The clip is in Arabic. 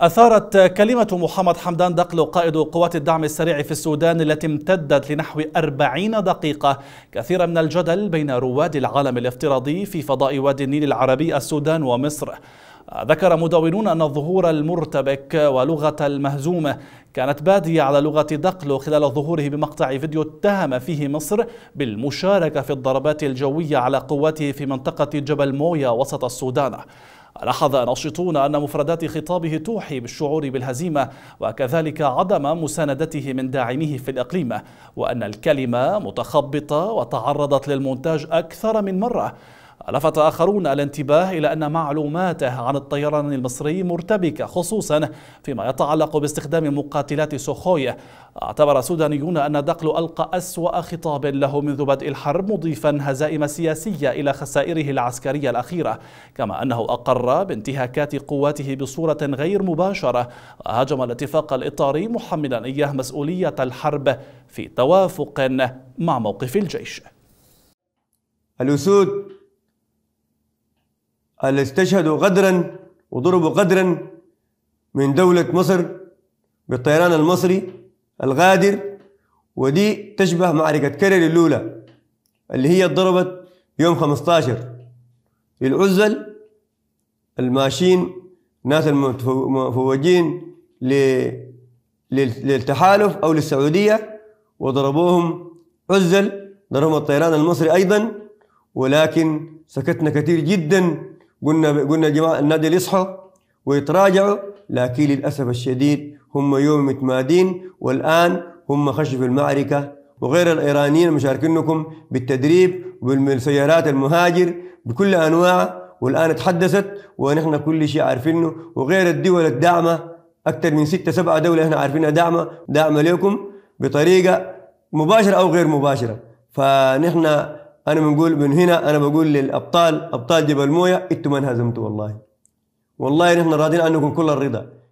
أثارت كلمة محمد حمدان دقل قائد قوات الدعم السريع في السودان التي امتدت لنحو أربعين دقيقة كثيرا من الجدل بين رواد العالم الافتراضي في فضاء وادي النيل العربي السودان ومصر ذكر مدونون أن الظهور المرتبك ولغة المهزومة كانت بادية على لغة دقلو خلال ظهوره بمقطع فيديو اتهم فيه مصر بالمشاركة في الضربات الجوية على قواته في منطقة جبل مويا وسط السودان لاحظ ناشطون أن مفردات خطابه توحي بالشعور بالهزيمة وكذلك عدم مساندته من داعميه في الإقليم وأن الكلمة متخبطة وتعرضت للمونتاج أكثر من مرة لفت آخرون الانتباه إلى أن معلوماته عن الطيران المصري مرتبكة خصوصا فيما يتعلق باستخدام مقاتلات سوخوي اعتبر سودانيون أن دقل ألقى أسوأ خطاب له منذ بدء الحرب مضيفا هزائم سياسية إلى خسائره العسكرية الأخيرة كما أنه أقر بانتهاكات قواته بصورة غير مباشرة وهجم الاتفاق الإطاري محملا إياه مسؤولية الحرب في توافق مع موقف الجيش الأسود اللي استشهدوا غدرا وضربوا غدرا من دولة مصر بالطيران المصري الغادر ودي تشبه معركة كرر الأولى اللي هي ضربت يوم 15 العزل الماشين ناس المفوجين للتحالف أو للسعودية وضربوهم عزل ضربهم الطيران المصري أيضا ولكن سكتنا كثير جدا قلنا قلنا يا جماعه النادي يصحوا ويتراجعوا لكن للاسف الشديد هم يوم متمادين والان هم خشوا في المعركه وغير الايرانيين مشاركينكم بالتدريب وبالسيارات المهاجر بكل انواع والان تحدثت ونحن كل شيء عارفينه وغير الدول الداعمه اكثر من ستة سبعة دوله احنا عارفينها داعمه داعمه لكم بطريقه مباشره او غير مباشره فنحن انا بنقول من هنا انا بقول للابطال ابطال جبل مويه انتم ما انهزمتوا والله والله نحن راضين عنكم كل الرضا